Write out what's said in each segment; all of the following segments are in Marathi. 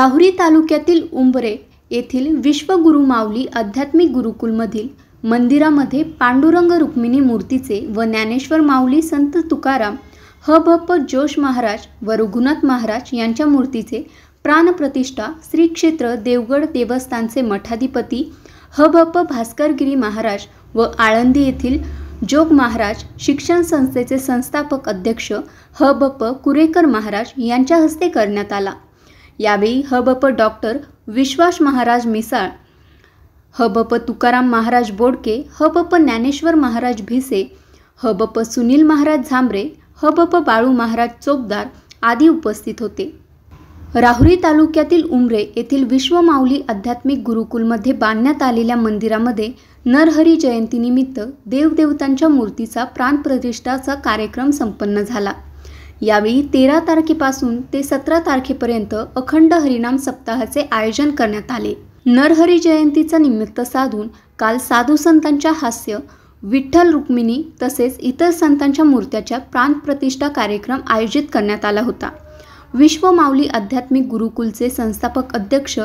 राहुरी तालुक्यातील उंबरे येथील विश्वगुरु माऊली आध्यात्मिक गुरुकुलमधील मंदिरामध्ये पांडुरंग रुक्मिणी मूर्तीचे व ज्ञानेश्वर माऊली संत तुकाराम ह हभप जोश महाराज व रघुनाथ महाराज यांच्या मूर्तीचे प्राणप्रतिष्ठा श्री क्षेत्र देवगड देवस्थानचे मठाधिपती ह हभप भास्करगिरी महाराज व आळंदी येथील जोग महाराज शिक्षण संस्थेचे संस्थापक अध्यक्ष ह भप कुरेकर महाराज यांच्या हस्ते करण्यात आला यावेळी हबप डॉक्टर विश्वास महाराज मिसाळ हबप तुकाराम महाराज बोडके हबप ज्ञानेश्वर महाराज भिसे हबप सुनील महाराज झांबरे हबप बाळू महाराज चोपदार आदी उपस्थित होते राहुरी तालुक्यातील उमरे येथील विश्वमाऊली आध्यात्मिक गुरुकुलमध्ये बांधण्यात आलेल्या मंदिरामध्ये नरहरी जयंतीनिमित्त देवदेवतांच्या मूर्तीचा प्राणप्रतिष्ठाचा कार्यक्रम संपन्न झाला यावेळी तेरा तारखेपासून ते सतरा तारखेपर्यंत अखंड हरिनाम सप्ताहाचे आयोजन करण्यात आले नरहरी जयंतीचा निमित्त साधून काल साधू संतांच्या हास्य विठ्ठल रुक्मिणी तसेच इतर संतांच्या मूर्त्याच्या प्राणप्रतिष्ठा कार्यक्रम आयोजित करण्यात आला होता विश्व माऊली आध्यात्मिक गुरुकुलचे संस्थापक अध्यक्ष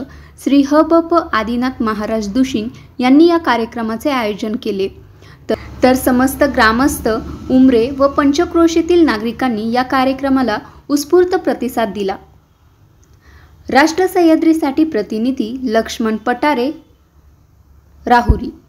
श्री ह प आदिनाथ महाराज दुशिंग यांनी या कार्यक्रमाचे आयोजन केले तर समस्त ग्रामस्थ उमरे व पंचक्रोशीतील नागरिकांनी या कार्यक्रमाला उत्स्फूर्त प्रतिसाद दिला राष्ट्र सह्याद्रीसाठी प्रतिनिधी लक्ष्मण पटारे राहुरी